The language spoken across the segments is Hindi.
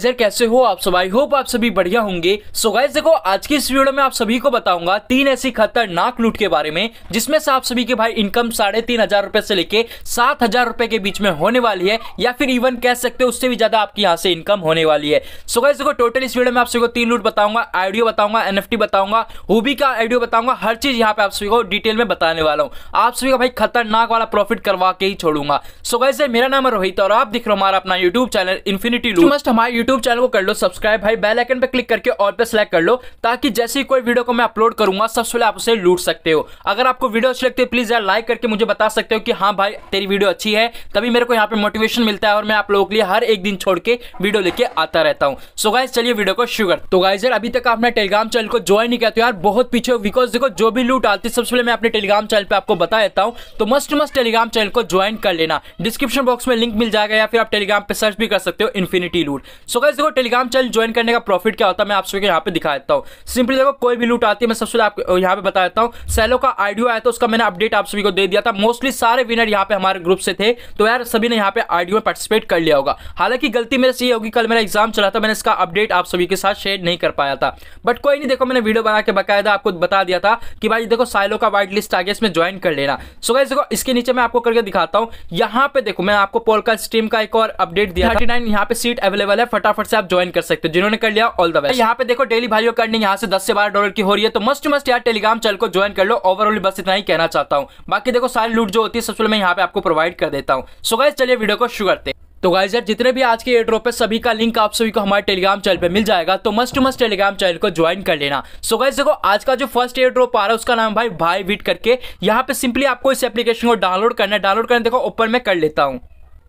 सर कैसे हो आप सब आई होप आप सभी बढ़िया होंगे सो so गाइस देखो आज की इस वीडियो में आप सभी को बताऊंगा तीन ऐसी खतरनाक लूट के बारे में जिसमें से आप सभी के भाई इनकम साढ़े तीन हजार रुपए से लेके सात हजार रुपए के बीच में होने वाली है या फिर इवन कह सकते हो उससे भी ज्यादा आपकी यहाँ से इनकम होने वाली है सो so गाइस देखो टोटल इस वीडियो में आप सभी को तीन लूट बताऊंगा आइडियो बताऊंगा एन बताऊंगा हुबी का आइडियो बताऊंगा हर चीज यहाँ पे आप सभी को डिटेल में बताने वाला हूँ आप सभी का भाई खतरनाक वाला प्रॉफिट करवा के ही छोड़ूंगा सो गाइस मेरा नाम रोहित और आप दिख रहे हो हमारा अपना YouTube channel infinity loot must हमारे यूट्यूब चैनल को कर लो सब्सक्राइब भाई बेल आइकन पे क्लिक करके ऑल पे सेलेक्ट कर लो ताकि जैसे ही कोई वीडियो को मैं अपलोड करूंगा सबसे पहले आप उसे लूट सकते हो अगर आपको वीडियो अच्छी लगती है प्लीज यार लाइक करके मुझे बता सकते हो कि हाँ भाई तेरी वीडियो अच्छी है तभी मेरे को यहाँ पे मोटिवेशन मिलता है और मैं आप लोगों के लिए हर एक दिन छोड़ के वीडियो लेके आता रहता हूँ सो गाइज चलिए वीडियो को शुगर तो गाइज यार अभी तक आपने टेलीग्राम चैनल को ज्वाइन नहीं किया तो यार बहुत पीछे बिकॉज देखो जो भी लूट आती है सबसे पहले मैं अपने टेलीग्राम चैनल पर आपको बता देता हूँ तो मस्ट मस्ट टेलीग्राम चैनल को ज्वाइन कर लेना डिस्क्रिप्शन बॉक्स में लिंक मिल जाएगा या फिर आप टेलीग्राम पर सर्च भी कर सकते हो इन्फिनिटी लूट सो गाइस देखो टेलीग्राम चैनल ज्वाइन करने का प्रॉफिट क्या होता है मैं आप सबको यहाँ पे दिखा देता हूँ सिंपली देखो कोई भी लूट आती है मैं सबसे आप यहाँ पे बता देता हूँ सैलो का आइडियो आया था उसका मैंने अपडेट आप सभी को दे दिया था मोस्टली सारे विनर यहाँ पे हमारे ग्रुप से थे तो यार सभी ने यहाँ पे आइडियो में पार्टिसिपेट कर लिया होगा हालांकि गलती मेरे से ये होगी कल मेरा एग्जाम चला था मैंने इसका अपडेट आप सभी के साथ शेयर नहीं कर पाया था बट कोई नहीं देखो मैंने वीडियो बना के बकायदा आपको बता दिया था कि भाई देखो साइलो का व्हाइट लिस्ट आगे इसमें ज्वाइन कर लेना सो गाइस देखो इसके नीचे मैं आपको करके दिखाता हूँ यहाँ पे देखो मैं आपको पोलका स्ट्रीम का एक और अपडेट दिया थर्टी नाइन यहाँ पे सीट अवेलेबल है फटा फटाफट से आप ज्वाइन कर सकते हो जिन्होंने कर लिया ऑल द बेस्ट यहाँ पे देखो डेली भाइयों का यहाँ से दस से बारह डॉलर की हो रही है तो मस्ट मस्ट यार टेलीग्राम चैनल को ज्वाइन कर लो ओवरऑल बस इतना ही कहना चाहता हूँ बाकी देखो सारी लूट जो होती है सबसे मैं यहाँ पे आपको प्रोवाइड कर देता हूँ सो गाइज चलिए वीडियो को शुरू करते तो गाइज यार जितने भी आज के एयर ड्रॉप है सभी का लिंक आप सभी को हमारे टेलीग्राम चैनल पे मिल जाएगा तो मस्ट मस्ट टेलीग्राम चैनल को ज्वाइन कर लेना सो so गाइज देखो आज का जो फर्स्ट एयर ड्रॉप आ रहा है उसका नाम भाई भाई विट करके यहाँ पे सिंपली आपको इस एप्लीकेशन को डाउनलोड करना है डाउनलोड करना देखो ओपन में कर लेता हूँ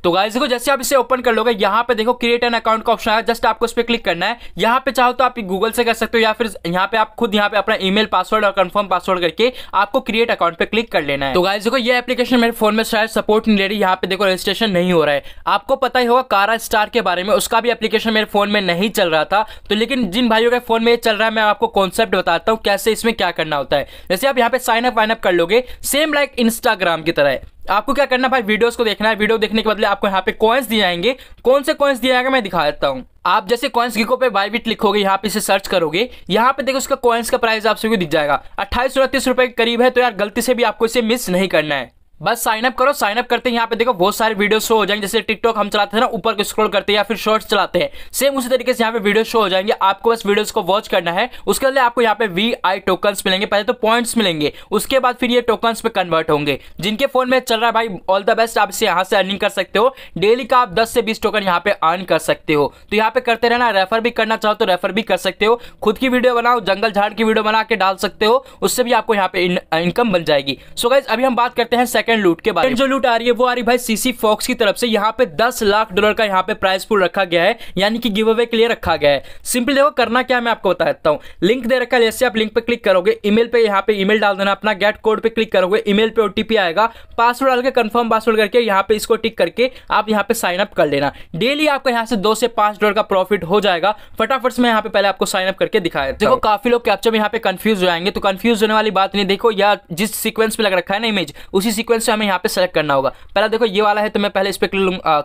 तो गाइस देखो जैसे आप इसे ओपन कर लोगे यहाँ पे देखो क्रिएट एन अकाउंट का ऑप्शन है जस्ट आपको इस पर क्लिक करना है यहाँ पे चाहो तो आप गूगल से कर सकते हो या फिर यहाँ पे आप खुद यहाँ पे अपना ईमेल पासवर्ड और कंफर्म पासवर्ड करके आपको क्रिएट अकाउंट पे क्लिक कर लेना है तो गाइस देखो ये एप्लीकेशन मेरे फोन में शायद सपोर्ट नहीं ले रही यहाँ पे देखो रजिस्ट्रेशन नहीं हो रहा है आपको पता ही होगा कारा स्टार के बारे में उसका भी एप्लीकेशन मेरे फोन में नहीं चल रहा था तो लेकिन जिन भाइयों के फोन में ये चल रहा है मैं आपको कॉन्सेप्ट बताता हूँ कैसे इसमें क्या करना होता है जैसे आप यहाँ पे साइन अप वाइन अप कर लोगे सेम लाइक इंस्टाग्राम की तरह आपको क्या करना भाई वीडियोस को देखना है वीडियो देखने के बदले आपको यहाँ पे कॉइन्स दिए जाएंगे कौन से कॉइन्स दिए जाएंगे मैं दिखा देता हूँ आप जैसे कॉइन्स गिको पे बाइबिट लिखोगे यहाँ पे इसे सर्च करोगे यहाँ पे देखो उसका कॉइन्स का प्राइस आप सभी दिख जाएगा अट्ठाईस उनतीस रुपए के करीब है तो यार गलती से भी आपको इसे मिस नहीं करना है बस साइन अप करो साइन अप करते हैं यहाँ पे देखो बहुत सारे वीडियो शो हो जाएंगे जैसे टिकटॉक हम चलाते हैं ना ऊपर को स्क्रॉल करते हैं या फिर शॉर्ट्स चलाते हैं सेम उसी तरीके से यहाँ पे वीडियो शो हो जाएंगे आपको बस वीडियोस को वॉच करना है उसके लिए आपको यहाँ पे वी आई टोकन्स मिलेंगे पहले तो पॉइंट्स मिलेंगे उसके बाद फिर ये टोकन्स पे कन्वर्ट होंगे जिनके फोन में चल रहा है भाई ऑल द बेस्ट आप इसे यहाँ से अर्निंग कर सकते हो डेली का आप दस से बीस टोकन यहाँ पे अर्न कर सकते हो तो यहाँ पे करते रहना रेफर भी करना चाहो तो रेफर भी कर सकते हो खुद की वीडियो बनाओ जंगल झाड़ की वीडियो बना के डाल सकते हो उससे भी आपको यहाँ पे इनकम बन जाएगी सो गाइज अभी हम बात करते हैं सेकंड सेकंड लूट के बाद जो लूट आ रही है वो आ रही भाई सीसी फॉक्स की तरफ से यहाँ पे दस लाख डॉलर का यहाँ पे प्राइस पूल रखा गया है यानी कि गिव अवे के लिए रखा गया है सिंपल देखो करना क्या मैं आपको बता देता हूँ लिंक दे रखा है जैसे आप लिंक पे क्लिक करोगे ईमेल पे यहाँ पे ईमेल डाल देना अपना गेट कोड पे क्लिक करोगे ईमेल पे ओटीपी आएगा पासवर्ड डाल के कन्फर्म पासवर्ड करके यहाँ पे इसको टिक करके आप यहाँ पे साइन अप कर लेना डेली आपको यहाँ से दो से पांच डॉलर का प्रॉफिट हो जाएगा फटाफट से मैं यहाँ पे पहले आपको साइन अप करके दिखाया देखो काफी लोग कैप्चर में यहाँ पे कंफ्यूज हो जाएंगे तो कंफ्यूज होने वाली बात नहीं देखो या जिस सीक्वेंस पे लग रखा है ना इमेज उसी सीक्वेंस से हमें यहाँ पे सेलेक्ट करना होगा पहला देखो ये वाला है तो मैं पहले इस पर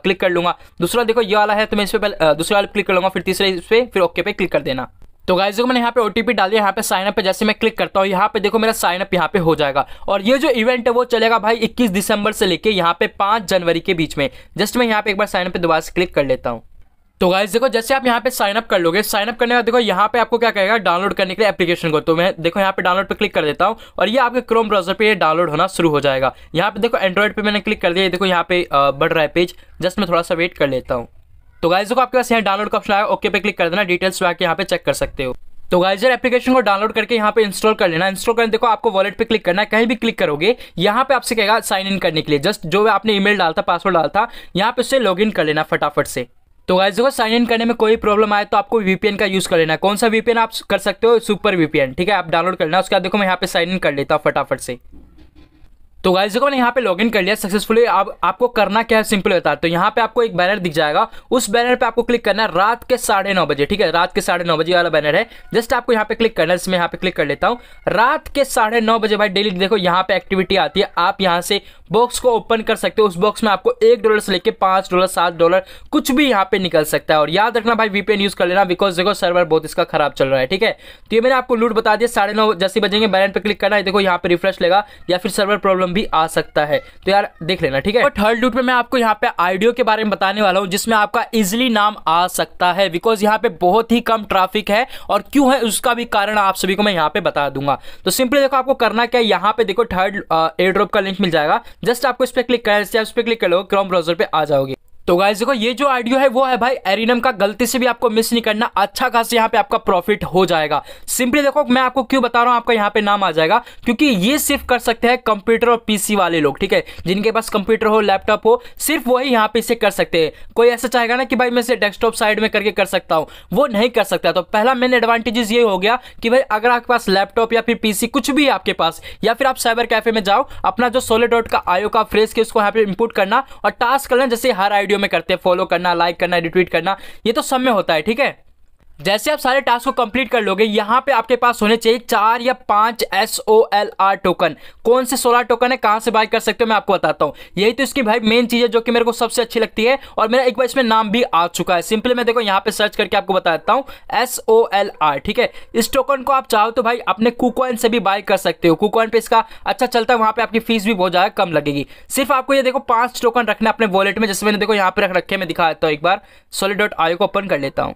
क्लिक कर लूंगा दूसरा देखो ये वाला है तो मैं इस पर दूसरा वाले क्लिक कर लूँगा फिर तीसरे इस पर फिर ओके पे क्लिक कर देना तो गाइज मैंने यहाँ पे ओटीपी दिया यहाँ पे साइन अप पे जैसे मैं क्लिक करता हूँ यहाँ पे देखो मेरा साइन अप यहाँ पे हो जाएगा और ये जो इवेंट है वो चलेगा भाई 21 दिसंबर से लेके यहाँ पे 5 जनवरी के बीच में जस्ट मैं यहाँ पे एक बार साइन अप पे दोबारा से क्लिक कर लेता हूँ तो गाइज देखो जैसे आप यहाँ पे साइन अप कर लोगे साइन अप करने का देखो यहाँ पे आपको क्या कहेगा डाउनलोड करने के लिए एप्लीकेशन को तो मैं देखो यहाँ पे डाउनलोड पे क्लिक कर देता हूँ और ये आपके क्रोम ब्राउजर पे डाउनलोड होना शुरू हो जाएगा यहाँ पे देखो एंड्रॉइड पे मैंने क्लिक कर दिया देखो यहाँ पे बढ़ रहा है पेज जस्ट मैं थोड़ा सा वेट कर लेता हूँ तो गाइज देखो आपके पास यहाँ डाउनलोड का ऑप्शन आया ओके पे क्लिक कर देना डिटेल्स आके यहाँ पे चेक कर सकते हो तो गाइजर एप्लीकेशन को डाउनलोड करके यहाँ पे इंस्टॉल कर लेना इंस्टॉल करने देखो आपको वॉलेट पे क्लिक करना है कहीं भी क्लिक करोगे यहाँ पे आपसे कहेगा साइन इन करने के लिए जस्ट जो आपने ईमेल डालता पासवर्ड था यहाँ पे उससे लॉग इन कर लेना फटाफट से तो गाइज देखो साइन इन करने में कोई प्रॉब्लम आए तो आपको वीपीएन का यूज़ कर लेना कौन सा वीपीएन आप कर सकते हो सुपर वीपीएन ठीक है आप डाउनलोड करना उसके बाद देखो मैं यहाँ पे साइन इन कर लेता हूँ फटाफट से तो गाइस देखो मैंने यहाँ पे लॉगिन कर लिया सक्सेसफुली आप आपको करना क्या है सिंपल बता तो यहाँ पे आपको एक बैनर दिख जाएगा उस बैनर पे आपको क्लिक करना है रात के साढ़े नौ बजे ठीक है रात के साढ़े नौ बजे वाला बैनर है जस्ट आपको यहाँ पे क्लिक करना है इसमें यहाँ पे क्लिक कर लेता हूँ रात के साढ़े नौ बजे भाई डेली देखो यहाँ पे एक्टिविटी आती है आप यहाँ से बॉक्स को ओपन कर सकते हो उस बॉक्स में आपको एक डॉलर से लेकर पांच डॉलर सात डॉलर कुछ भी यहाँ पे निकल सकता है और याद रखना भाई वीपीएन यूज कर लेना बिकॉज देखो सर्वर बहुत इसका खराब चल रहा है ठीक है तो ये मैंने आपको लूट बता दिया साढ़े नौ जैसे बजेंगे बैनर पर क्लिक करना है देखो यहाँ पे रिफ्रेश लेगा या फिर सर्वर प्रॉब्लम भी आ सकता है तो यार देख लेना ठीक है और थर्ड लूट में मैं आपको यहाँ पे आइडियो के बारे में बताने वाला हूँ जिसमें आपका इजिली नाम आ सकता है बिकॉज यहाँ पे बहुत ही कम ट्राफिक है और क्यों है उसका भी कारण आप सभी को मैं यहाँ पे बता दूंगा तो सिंपली देखो आपको करना क्या है यहाँ पे देखो थर्ड एयर ड्रॉप का लिंक मिल जाएगा जस्ट आपको इस पर क्लिक करना क्लिक कर लो क्रोम ब्राउजर पर आ जाओगे तो गाइज देखो ये जो आइडियो है वो है भाई एरिनम का गलती से भी आपको मिस नहीं करना अच्छा खास यहाँ पे आपका प्रॉफिट हो जाएगा सिंपली देखो मैं आपको क्यों बता रहा हूँ आपका यहाँ पे नाम आ जाएगा क्योंकि ये सिर्फ कर सकते हैं कंप्यूटर और पीसी वाले लोग ठीक है जिनके पास कंप्यूटर हो लैपटॉप हो सिर्फ वही यहाँ पे इसे कर सकते हैं कोई ऐसा चाहेगा ना कि भाई मैं इसे डेस्कटॉप साइड में करके कर सकता हूँ वो नहीं कर सकता तो पहला मेन एडवांटेजेस ये हो गया कि भाई अगर आपके पास लैपटॉप या फिर पीसी कुछ भी आपके पास या फिर आप साइबर कैफे में जाओ अपना जो सोलो डॉट का आयो का फ्रेस के उसको यहाँ पे इम्पुट करना और टास्क करना जैसे हर आइडियो वीडियो में करते हैं फॉलो करना लाइक करना रिट्वीट करना ये तो सब में होता है ठीक है जैसे आप सारे टास्क को कंप्लीट कर लोगे यहाँ पे आपके पास होने चाहिए चार या पांच S O L R token कौन से सोलर टोकन है कहाँ से बाय कर सकते हो मैं आपको बताता हूँ यही तो इसकी भाई मेन चीज है जो कि मेरे को सबसे अच्छी लगती है और मेरा एक बार इसमें नाम भी आ चुका है सिंपली मैं देखो यहाँ पे सर्च करके आपको बता देता हूँ एस ओ एल आर ठीक है इस टोकन को आप चाहो तो भाई अपने कुकॉइन से भी बाय कर सकते हो कुकॉइन पे इसका अच्छा चलता है वहाँ पे आपकी फीस भी बहुत ज्यादा कम लगेगी सिर्फ आपको ये देखो पांच टोकन रखना अपने वॉलेट में जैसे मैंने देखो यहाँ पे रख रखे मैं दिखा देता हूँ एक बार सोलिड डॉट आयो को ओपन कर लेता हूँ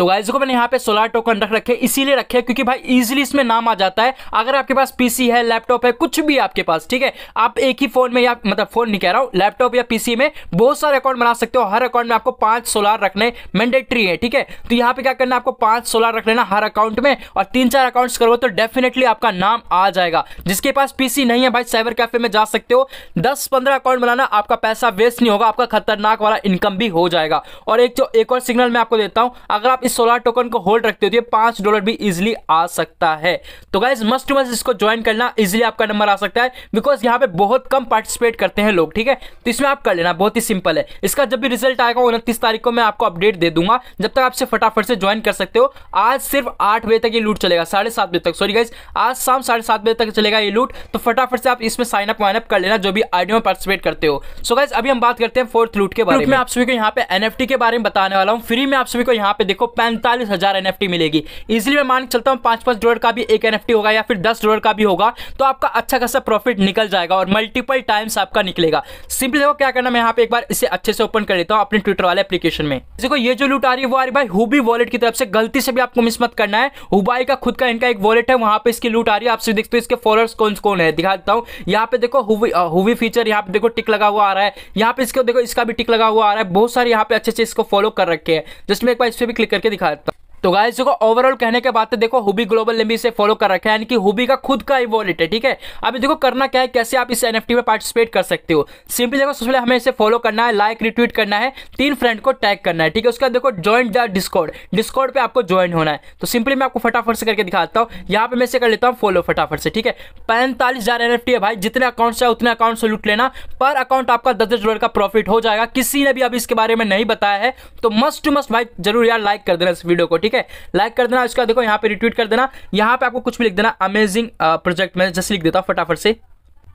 तो गाइज को मैंने यहाँ पे सोलर टोकन रख रखे इसीलिए रखे क्योंकि भाई इजिली इसमें नाम आ जाता है अगर आपके पास पीसी है लैपटॉप है कुछ भी आपके पास ठीक है आप एक ही फोन में या मतलब फोन नहीं कह रहा हूँ लैपटॉप या पीसी में बहुत सारे अकाउंट बना सकते हो हर अकाउंट में आपको पांच सोलर रखने मैंडेटरी है ठीक है तो यहाँ पे क्या करना आपको पांच सोलर रख लेना हर अकाउंट में और तीन चार अकाउंट करो तो डेफिनेटली आपका नाम आ जाएगा जिसके पास पीसी नहीं है भाई साइबर कैफे में जा सकते हो दस पंद्रह अकाउंट बनाना आपका पैसा वेस्ट नहीं होगा आपका खतरनाक वाला इनकम भी हो जाएगा और एक जो एक और सिग्नल मैं आपको देता हूं अगर आप इस सोलर टोकन को होल्ड रखते हो तो ये पांच डॉलर भी इजिली आ सकता है तो गाइज मस्ट टू मस्ट इसको ज्वाइन करना इजिली आपका नंबर आ सकता है बिकॉज यहाँ पे बहुत कम पार्टिसिपेट करते हैं लोग ठीक है तो इसमें आप कर लेना बहुत ही सिंपल है इसका जब भी रिजल्ट आएगा उनतीस तारीख को मैं आपको अपडेट दे दूंगा जब तक आपसे फटाफट से ज्वाइन कर सकते हो आज सिर्फ आठ बजे तक ये लूट चलेगा साढ़े सात बजे तक सॉरी गाइज आज शाम साढ़े सात बजे तक चलेगा ये लूट तो फटाफट से आप इसमें साइन अप वाइन अप कर लेना जो भी आईडी में पार्टिसिपेट करते हो सो गाइज अभी हम बात करते हैं फोर्थ लूट के बारे में आप सभी को यहाँ पे एनएफटी के बारे में बताने वाला हूँ फ्री में आप सभी को यहाँ पे देखो पैंतालीस हज़ार एन मिलेगी इसलिए मैं मान के चलता हूँ पांच पांच डॉलर का भी एक एन होगा या फिर दस डॉलर का भी होगा तो आपका अच्छा खासा प्रॉफिट निकल जाएगा और मल्टीपल टाइम्स आपका निकलेगा सिंपली देखो क्या करना मैं यहाँ पे एक बार इसे अच्छे से ओपन कर लेता हूँ अपने ट्विटर वाले एप्लीकेशन में देखो ये जो लूट आ रही है वो आ रही भाई हुबी वॉलेट की तरफ से गलती से भी आपको मिस मत करना है हुबाई का खुद का इनका एक वॉलेट है वहां पर इसकी लूट आ रही है आपसे देखते हो इसके फॉलोअर्स कौन कौन है दिखा देता हूँ यहाँ पे देखो हुवी हुवी फीचर यहाँ पे देखो टिक लगा हुआ आ रहा है यहाँ पे इसको देखो इसका भी टिक लगा हुआ आ रहा है बहुत सारे यहाँ पे अच्छे अच्छे इसको फॉलो कर रखे हैं जस्ट मैं एक बार इस पर भी क्लिक करके दिखाता तो गाइस देखो ओवरऑल कहने के बाद तो देखो हुबी ग्लोबल ने भी इसे फॉलो कर रखा है यानी कि हुबी का खुद का ही वॉलेट है ठीक है अभी देखो करना क्या है कैसे आप इस एनएफटी में पार्टिसिपेट कर सकते हो सिंपली देखो सबसे हमें इसे फॉलो करना है लाइक रिट्वीट करना है तीन फ्रेंड को टैग करना है ठीक है उसके बाद देखो ज्वाइन द डिस्कॉर्ड डिस्कॉर्ड पे आपको ज्वाइन होना है तो सिंपली मैं आपको फटाफट से करके दिखाता हूँ यहाँ पर मैं इसे कर लेता हूँ फॉलो फटाफट से ठीक है पैंतालीस हजार एन है भाई जितने अकाउंट चाहे उतने अकाउंट से लूट लेना पर अकाउंट आपका दस दस डॉलर का प्रॉफिट हो जाएगा किसी ने भी अभी इसके बारे में नहीं बताया है तो मस्ट टू मस्ट भाई जरूर यार लाइक कर देना इस वीडियो को ठीक ठीक है लाइक कर देना उसका देखो यहाँ पे रिट्वीट कर देना यहाँ पे आपको कुछ भी लिख देना अमेजिंग प्रोजेक्ट uh, मैं जैसे लिख देता हूँ फटाफट से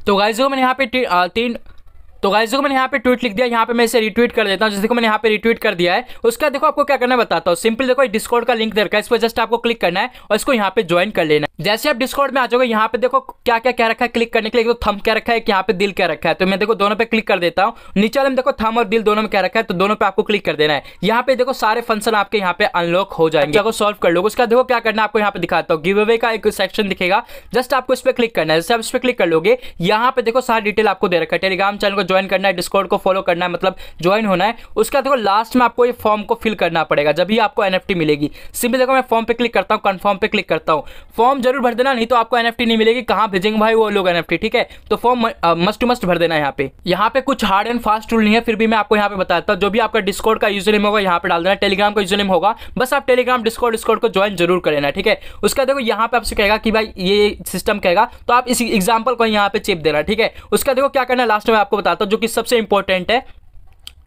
तो गाइज मैंने यहाँ पे uh, तीन तो गाइस देखो मैंने यहाँ पे ट्वीट लिख दिया यहाँ पे मैं इसे रिट्वीट कर देता हूँ जैसे मैंने यहाँ पे रिट्वीट कर दिया है उसका देखो आपको क्या करना बताता हूँ सिंपल देखो डिस्कॉर्ड का लिंक दे रखा है इस पर जस्ट आपको क्लिक करना है और इसको यहाँ पे ज्वाइन कर लेना है जैसे आप डिस्कॉर्ड में आ जाओगे यहाँ पे देखो क्या क्या क्या रखा है क्लिक करने के लिए तो थम क्या रखा है यहाँ पे दिल क्या रखा है तो मैं देखो दोनों पे क्लिक कर देता हूँ नीचे वाले में देखो थम और दिल दोनों में क्या रखा है तो दोनों पे आपको क्लिक कर देना है यहाँ पे देखो सारे फंक्शन आपके यहाँ पे अनलॉक हो जाएंगे आपको सॉल्व कर लो उसका देखो क्या करना है आपको यहाँ पे दिखाता हूँ गिव अवे का एक सेक्शन दिखेगा जस्ट आपको इस पर क्लिक करना है जैसे आप इस पर क्लिक कर लोगे यहाँ पे देखो सारी डिटेल आपको दे रखा है टेलीग्राम चैनल को ज्वाइन करना है डिस्कॉर्ड को फॉलो करना है मतलब ज्वाइन होना है उसका देखो लास्ट में आपको ये फॉर्म को फिल करना पड़ेगा जब भी आपको एन मिलेगी सिंपली देखो मैं फॉर्म पर क्लिक करता हूँ कन्फर्म पर क्लिक करता हूँ फॉर्म जरूर भर देना नहीं तो आपको एन नहीं मिलेगी कहाँ भेजेंगे भाई वो लोग एन ठीक है तो फॉर्म मस्ट मस्ट भर देना है यहाँ पे यहाँ पे कुछ हार्ड एंड फास्ट रूल नहीं है फिर भी मैं आपको यहाँ पे बताता हूँ जो भी आपका डिस्कॉर्ड का यूजर नेम होगा यहाँ पे डाल देना टेलीग्राम का यूजर नेम होगा बस आप टेलीग्राम डिस्कॉर्ड डिस्कॉर्ड को ज्वाइन जरूर कर लेना ठीक है उसका देखो यहाँ पे आपसे कहेगा कि भाई ये सिस्टम कहेगा तो आप इस एग्जाम्पल को यहाँ पे चेप देना ठीक है उसका देखो क्या करना लास्ट में आपको बताता हूँ मतलब जो कि सबसे इंपॉर्टेंट है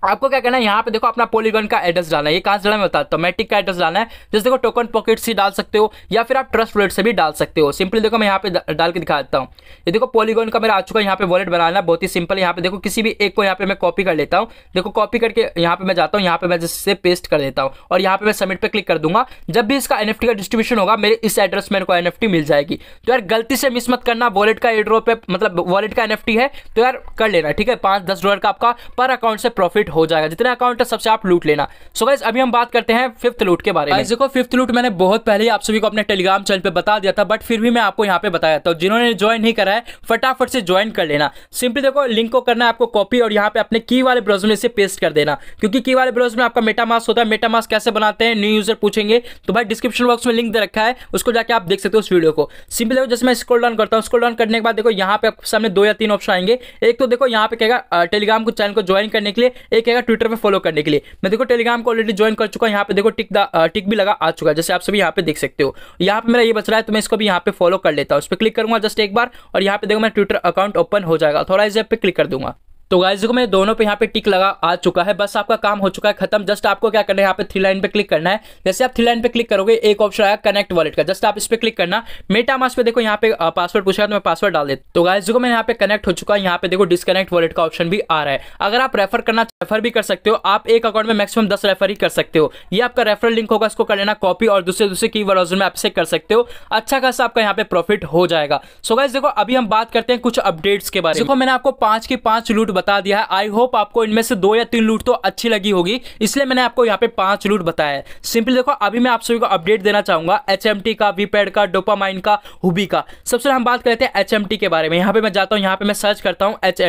आपको क्या करना है यहाँ पे देखो अपना पोलीगन का एड्रेस डालना है ये कहाँ से डालना होता है टोमेटिक का एड्रेस डालना है जैसे देखो टोकन पॉकेट से डाल सकते हो या फिर आप ट्रस्ट वॉलेट से भी डाल सकते हो सिंपली देखो मैं यहाँ पे डाल के दिखा देता हूँ ये देखो पोलीगन का मेरा आ चुका है यहाँ पे वॉलेट बनाना बहुत ही सिंपल यहाँ पे देखो किसी भी एक को यहाँ पे मैं कॉपी कर लेता हूँ देखो कॉपी करके यहाँ पे मैं जाता हूँ यहाँ पे मैं जैसे पेस्ट कर देता हूँ और यहाँ पे मैं सबमिट पर क्लिक कर दूंगा जब भी इसका एन का डिस्ट्रीब्यूशन होगा मेरे इस एड्रेस में मेरे को एनएफटी मिल जाएगी तो यार गलती से मिस मत करना वॉलेट का एड्रो पे मतलब वॉलेट का एन है तो यार कर लेना ठीक है पाँच दस डॉलर का आपका पर अकाउंट से प्रॉफिट प्रॉफिट हो जाएगा जितने अकाउंट है सबसे आप लूट लेना सो गाइज अभी हम बात करते हैं फिफ्थ लूट के बारे में देखो फिफ्थ लूट मैंने बहुत पहले ही आप सभी को अपने टेलीग्राम चैनल पर बता दिया था बट फिर भी मैं आपको यहाँ पे बताया था जिन्होंने ज्वाइन नहीं करा है फटाफट से ज्वाइन कर लेना सिंपली देखो लिंक को करना है आपको कॉपी और यहाँ पे अपने की वाले ब्राउज में से पेस्ट कर देना क्योंकि की वाले ब्राउज में आपका मेटामास होता है मेटामास कैसे बनाते हैं न्यू यूजर पूछेंगे तो भाई डिस्क्रिप्शन बॉक्स में लिंक दे रखा है उसको जाके आप देख सकते हो उस वीडियो को सिंपल देखो जैसे मैं स्क्रॉल डाउन करता हूँ स्क्रॉल डाउन करने के बाद देखो यहाँ पे सामने दो या तीन ऑप्शन आएंगे एक तो देखो यहाँ पे कहेगा टेलीग्राम को चैनल को ज्वाइन करने के लिए एक है ट्विटर पर फॉलो करने के लिए मैं देखो टेलीग्राम को ऑलरेडी ज्वाइन कर चुका यहाँ पे देखो टिक टिक भी लगा आ चुका है जैसे आप सभी यहाँ पे देख सकते हो यहाँ पे मेरा ये बच रहा है तो मैं इसको भी यहाँ पे फॉलो कर लेता हूँ उस पर क्लिक करूंगा जस्ट एक बार और यहाँ पे देखो मेरा ट्विटर अकाउंट ओपन हो जाएगा थोड़ा इस पे क्लिक कर दूंगा तो गाइज देखो मैंने दोनों पे यहाँ पे टिक लगा आ चुका है बस आपका काम हो चुका है खत्म जस्ट आपको क्या करना है यहाँ पे थ्री लाइन पे क्लिक करना है जैसे आप थ्री लाइन पे क्लिक करोगे एक ऑप्शन आया कनेक्ट वॉलेट का जस्ट आप इस पर क्लिक करना मेटा मास पे देखो यहाँ पे पासवर्ड पूछा तो मैं पासवर्ड डाल देता तो गाइज देखो मैं यहाँ पे कनेक्ट हो चुका है यहाँ पे देखो डिसकनेक्ट वॉलेट का ऑप्शन भी आ रहा है अगर आप रेफर करना रेफर भी कर सकते हो आप एक अकाउंट में मैक्सिमम दस रेफर ही कर सकते हो ये आपका रेफर लिंक होगा इसको कर लेना कॉपी और दूसरे दूसरे की वर्जन में आप इसे कर सकते हो अच्छा खासा आपका यहाँ पे प्रॉफिट हो जाएगा सो गाइज देखो अभी हम बात करते हैं कुछ अपडेट्स के बारे में देखो मैंने आपको पांच के पांच लूट बता दिया है आई होप आपको इनमें से दो या तीन लूट तो अच्छी लगी होगी इसलिए मैंने आपको यहाँ पे पांच लूट बताया है सिंपली देखो अभी मैं आप सभी को अपडेट देना चाहूंगा एच का वीपैड का डोपामाइन का हुबी का सबसे हम बात करते हैं एच के बारे में यहाँ पे मैं जाता हूँ यहाँ पे मैं सर्च करता हूँ एच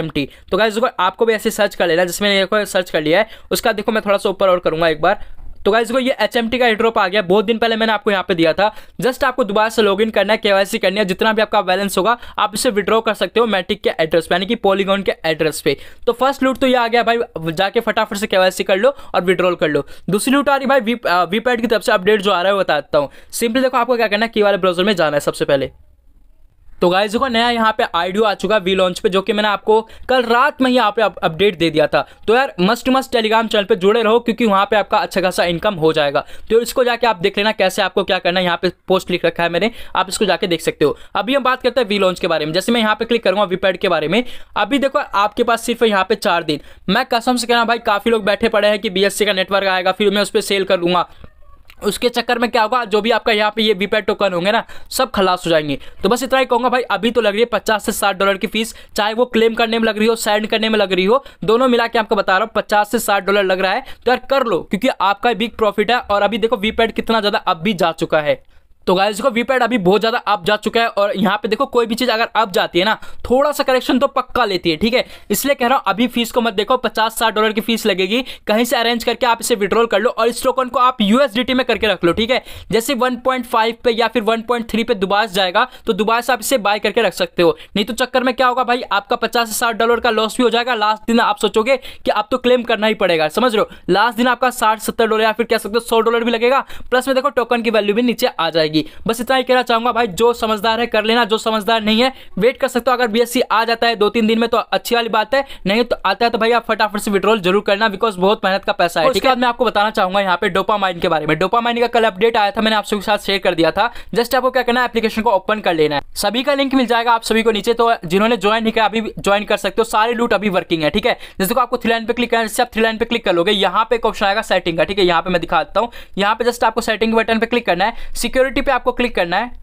तो क्या देखो आपको भी ऐसे सर्च कर लेना जिसमें सर्च कर लिया है उसका देखो मैं थोड़ा सा ऊपर और करूंगा एक बार तो गाइज को ये एच का एड्रॉप आ गया बहुत दिन पहले मैंने आपको यहाँ पे दिया था जस्ट आपको दोबारा से लॉग करना है केवाईसी करनी है जितना भी आपका बैलेंस होगा आप इसे विड्रॉ कर सकते हो मैटिक के एड्रेस पे यानी कि पॉलीगॉन के एड्रेस पे तो फर्स्ट लूट तो ये आ गया भाई जाके फटाफट से केवाईसी कर लो और विड्रॉल कर लो दूसरी लूट आ रही भाई वीपैड uh, की तरफ से अपडेट जो आ रहा है वो बताता हूँ सिंपली देखो आपको क्या करना है की वाले ब्राउजर में जाना है सबसे पहले तो गाइज देखो नया यहाँ पे आइडियो आ चुका वी लॉन्च पे जो कि मैंने आपको कल रात में ही यहाँ पे अपडेट दे दिया था तो यार मस्ट मस्ट टेलीग्राम चैनल पे जुड़े रहो क्योंकि वहाँ पे आपका अच्छा खासा इनकम हो जाएगा तो इसको जाके आप देख लेना कैसे आपको क्या करना है यहाँ पे पोस्ट लिख रखा है मैंने आप इसको जाके देख सकते हो अभी हम बात करते हैं वी लॉन्च के बारे में जैसे मैं यहाँ पे क्लिक करूँगा वीपैड के बारे में अभी देखो आपके पास सिर्फ यहाँ पे चार दिन मैं कसम से कह रहा हूँ भाई काफी लोग बैठे पड़े हैं कि बी का नेटवर्क आएगा फिर मैं उस पर सेल कर लूँगा उसके चक्कर में क्या होगा जो भी आपका यहाँ पे ये वीपैड टोकन होंगे ना सब खलास हो जाएंगे तो बस इतना ही कहूंगा भाई अभी तो लग रही है पचास से साठ डॉलर की फीस चाहे वो क्लेम करने में लग रही हो सेंड करने में लग रही हो दोनों मिला के आपको बता रहा हूँ पचास से साठ डॉलर लग रहा है तो यार कर लो क्योंकि आपका बिग प्रॉफिट है और अभी देखो वीपैड कितना ज़्यादा अब भी जा चुका है तो गाइस देखो वीपैड अभी बहुत ज़्यादा अप जा चुका है और यहाँ पे देखो कोई भी चीज़ अगर अप जाती है ना थोड़ा सा करेक्शन तो पक्का लेती है ठीक है इसलिए कह रहा हूँ अभी फीस को मत देखो पचास साठ डॉलर की फीस लगेगी कहीं से अरेंज करके आप इसे विड्रॉल कर लो और इस टोकन को आप यूएसडी में करके रख लो ठीक है जैसे वन पे या फिर वन पे दुबारा जाएगा तो दुबारा से आप इसे बाय करके रख सकते हो नहीं तो चक्कर में क्या होगा भाई आपका पचास से साठ डॉलर का लॉस भी हो जाएगा लास्ट दिन आप सोचोगे कि आप तो क्लेम करना ही पड़ेगा समझ लो लास्ट दिन आपका साठ सत्तर डॉलर या फिर कह सकते हो सौ डॉलर भी लगेगा प्लस में देखो टोकन की वैल्यू भी नीचे आ जाएगी जाएगी बस इतना ही कहना चाहूंगा भाई जो समझदार है कर लेना जो समझदार नहीं है वेट कर सकते हो अगर बी आ जाता है दो तीन दिन में तो अच्छी वाली बात है नहीं तो आता है तो भाई आप फटाफट से विड्रॉल जरूर करना बिकॉज बहुत मेहनत का पैसा है ठीक है मैं आपको बताना चाहूंगा यहाँ पे डोपामाइन के बारे में डोपामाइन का कल अपडेट आया था मैंने आप सबके साथ शेयर कर दिया था जस्ट आपको क्या करना है एप्लीकेशन को ओपन कर लेना है सभी का लिंक मिल जाएगा आप सभी को नीचे तो जिन्होंने ज्वाइन नहीं किया अभी ज्वाइन कर सकते हो सारे लूट अभी वर्किंग है ठीक है जैसे को आपको थ्री लाइन पे क्लिक करना जैसे आप थ्री लाइन पे क्लिक कर लोगे यहाँ पे एक ऑप्शन आएगा सेटिंग का ठीक है यहाँ पे मैं दिखाता हूँ यहाँ पे जस्ट आपको सेटिंग बटन पे क्लिक करना है सिक्योरिटी सेफ्टी पे आपको क्लिक करना है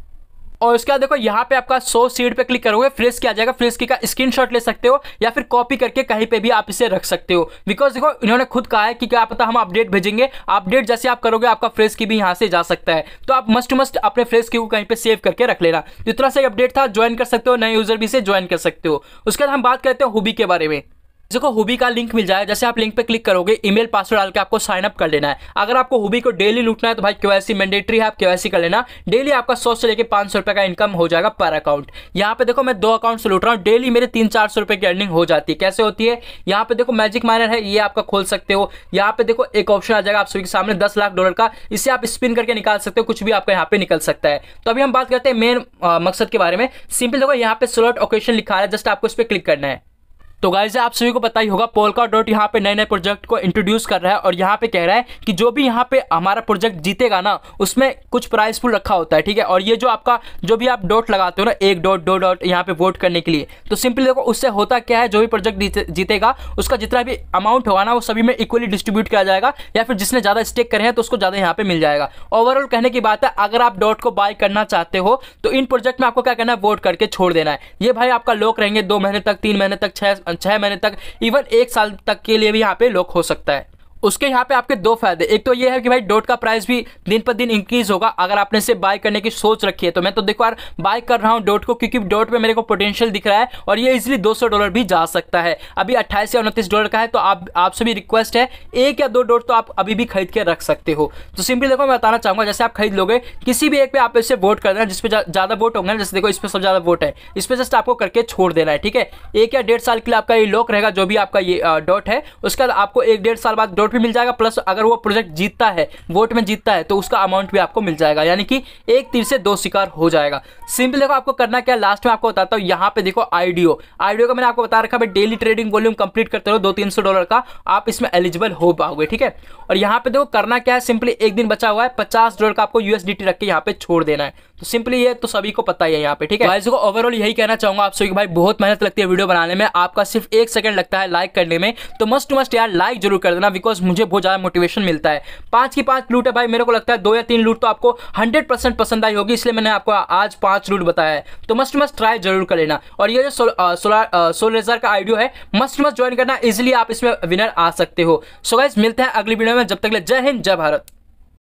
और उसके बाद देखो यहाँ पे आपका सो सीड पे क्लिक करोगे फ्रिज क्या आ जाएगा फ्रिज की का स्क्रीनशॉट ले सकते हो या फिर कॉपी करके कहीं पे भी आप इसे रख सकते हो बिकॉज देखो इन्होंने खुद कहा है कि क्या पता हम अपडेट भेजेंगे अपडेट जैसे आप करोगे आपका फ्रिज की भी यहाँ से जा सकता है तो आप मस्ट मस्ट अपने फ्रिज की कहीं पर सेव करके रख लेना इतना सा अपडेट था ज्वाइन कर सकते हो नए यूजर भी इसे ज्वाइन कर सकते हो उसके बाद हम बात करते हैं हुबी के बारे में देखो हुबी का लिंक मिल जाएगा जैसे आप लिंक पे क्लिक करोगे ईमेल पासवर्ड डाल के आपको साइन अप कर लेना है अगर आपको हुबी को डेली लूटना है तो भाई केवाईसी मैंडेटरी है आप केवाईसी कर लेना डेली आपका सौ से लेकर पांच सौ रुपए का इनकम हो जाएगा पर अकाउंट यहाँ पे देखो मैं दो अकाउंट से लूट रहा हूँ डेली मेरे तीन चार सौ रुपए की अर्निंग हो जाती है कैसे होती है यहाँ पे देखो मैजिक माइनर है ये आपका खोल सकते हो यहाँ पे देखो एक ऑप्शन आ जाएगा आप सभी के सामने दस लाख डॉलर का इसे आप स्पिन करके निकाल सकते हो कुछ भी आपका यहाँ पे निकल सकता है तो अभी हम बात करते हैं मेन मकसद के बारे में सिंपल देखो यहाँ पे स्लॉट ऑकेशन लिखा है जस्ट आपको इस पर क्लिक करना है तो गाइज आप सभी को पता ही होगा पोलका डॉट यहाँ पे नए नए प्रोजेक्ट को इंट्रोड्यूस कर रहा है और यहाँ पे कह रहा है कि जो भी यहाँ पे हमारा प्रोजेक्ट जीतेगा ना उसमें कुछ प्राइस फुल रखा होता है ठीक है और ये जो आपका जो भी आप डॉट लगाते हो ना एक डॉट दो डॉट यहाँ पे वोट करने के लिए तो सिंपली देखो उससे होता क्या है जो भी प्रोजेक्ट जीतेगा उसका जितना भी अमाउंट होगा ना वो सभी में इक्वली डिस्ट्रीब्यूट किया जाएगा या फिर जिसने ज़्यादा स्टेक करे हैं तो उसको ज़्यादा यहाँ पे मिल जाएगा ओवरऑल कहने की बात है अगर आप डॉट को बाय करना चाहते हो तो इन प्रोजेक्ट में आपको क्या करना है वोट करके छोड़ देना है ये भाई आपका लोक रहेंगे दो महीने तक तीन महीने तक छः छह महीने तक इवन एक साल तक के लिए भी यहाँ पे लॉक हो सकता है उसके यहाँ पे आपके दो फायदे एक तो ये है कि भाई डोट का प्राइस भी दिन पर दिन इंक्रीज होगा अगर आपने इसे बाय करने की सोच रखी है तो मैं तो देखो यार बाय कर रहा हूँ डोट को क्योंकि डोट पे मेरे को पोटेंशियल दिख रहा है और ये इजिली 200 डॉलर भी जा सकता है अभी 28 या उनतीस डॉलर का है तो आप आपसे भी रिक्वेस्ट है एक या दो डोट तो आप अभी भी खरीद के रख सकते हो तो सिंपली देखो मैं बताना चाहूंगा जैसे आप खरीद लोगे किसी भी एक पे आप इसे वोट कर देना जिसपे ज़्यादा वोट होंगे ना जैसे देखो इस पर सबसे ज़्यादा वोट है इस पर जस्ट आपको करके छोड़ देना है ठीक है एक या डेढ़ साल के लिए आपका ये लॉक रहेगा जो भी आपका ये डॉट है उसके बाद आपको एक डेढ़ साल बाद डॉट भी मिल जाएगा प्लस अगर वो प्रोजेक्ट जीतता है वोट में जीतता है तो उसका अमाउंट भी आपको मिल जाएगा यानी कि एक तीर से दो शिकार हो जाएगा सिंपल देखो आपको करना क्या लास्ट में आपको बताता हूँ यहाँ पे देखो आईडीओ आईडीओ का मैंने आपको बता रखा भाई डेली ट्रेडिंग वॉल्यूम कंप्लीट करते रहो दो तीन डॉलर का आप इसमें एलिजिबल हो पाओगे ठीक है और यहाँ पे देखो करना क्या है सिंपली एक दिन बचा हुआ है पचास डॉलर का आपको यूएसडी रख के यहाँ पे छोड़ देना है तो सिंपली ये तो सभी को पता ही है यहाँ पे ठीक है ओवरऑल यही कहना चाहूंगा आप सभी भाई बहुत मेहनत लगती है वीडियो बनाने में आपका सिर्फ एक सेकंड लगता है लाइक करने में तो मस्ट मस्ट यार लाइक जरूर कर देना बिकॉज बिकॉज मुझे बहुत ज़्यादा मोटिवेशन मिलता है पाँच की पाँच लूट है भाई मेरे को लगता है दो या तीन लूट तो आपको हंड्रेड पसंद आई होगी इसलिए मैंने आपको आज पाँच लूट बताया है तो मस्ट मस्ट ट्राई जरूर कर लेना और ये जो सोलह सोलह का आइडियो है मस्ट मस्ट ज्वाइन करना इजिली आप इसमें विनर आ सकते हो सो गाइज मिलते हैं अगली वीडियो में जब तक ले जय हिंद जय भारत